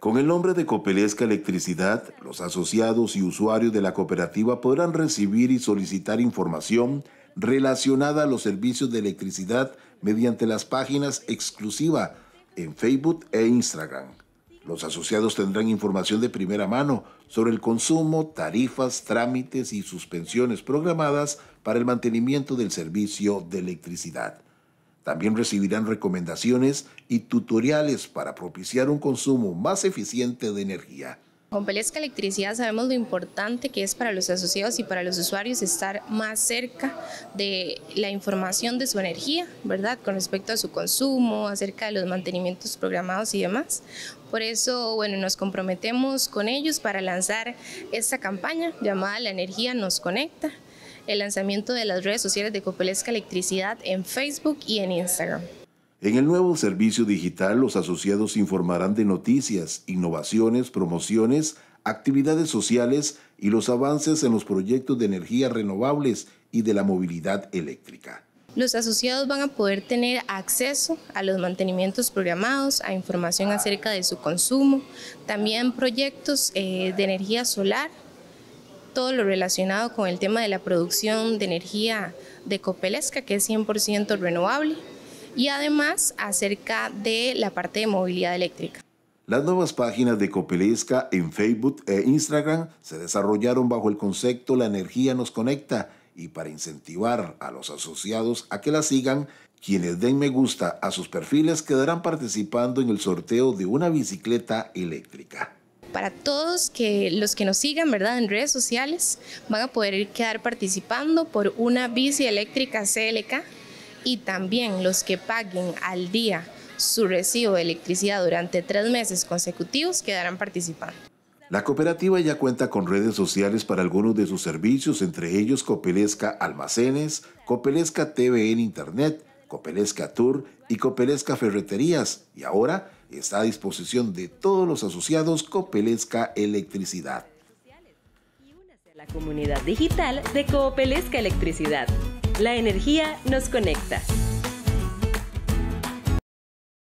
Con el nombre de Copelesca Electricidad, los asociados y usuarios de la cooperativa podrán recibir y solicitar información relacionada a los servicios de electricidad mediante las páginas exclusiva en Facebook e Instagram. Los asociados tendrán información de primera mano sobre el consumo, tarifas, trámites y suspensiones programadas para el mantenimiento del servicio de electricidad. También recibirán recomendaciones y tutoriales para propiciar un consumo más eficiente de energía. Con Pelesca Electricidad sabemos lo importante que es para los asociados y para los usuarios estar más cerca de la información de su energía, ¿verdad? Con respecto a su consumo, acerca de los mantenimientos programados y demás. Por eso, bueno, nos comprometemos con ellos para lanzar esta campaña llamada La energía nos conecta el lanzamiento de las redes sociales de Copelesca Electricidad en Facebook y en Instagram. En el nuevo servicio digital, los asociados informarán de noticias, innovaciones, promociones, actividades sociales y los avances en los proyectos de energías renovables y de la movilidad eléctrica. Los asociados van a poder tener acceso a los mantenimientos programados, a información acerca de su consumo, también proyectos eh, de energía solar, todo lo relacionado con el tema de la producción de energía de Copelesca, que es 100% renovable, y además acerca de la parte de movilidad eléctrica. Las nuevas páginas de Copelesca en Facebook e Instagram se desarrollaron bajo el concepto La energía nos conecta y para incentivar a los asociados a que la sigan, quienes den me gusta a sus perfiles quedarán participando en el sorteo de una bicicleta eléctrica para todos que los que nos sigan, ¿verdad? En redes sociales van a poder quedar participando por una bici eléctrica CLK y también los que paguen al día su recibo de electricidad durante tres meses consecutivos quedarán participando. La cooperativa ya cuenta con redes sociales para algunos de sus servicios, entre ellos Copelesca Almacenes, Copelesca TV en Internet, Copelesca Tour y Copelesca Ferreterías, y ahora está a disposición de todos los asociados Copelesca Electricidad. La comunidad digital de Coopelesca Electricidad. La energía nos conecta.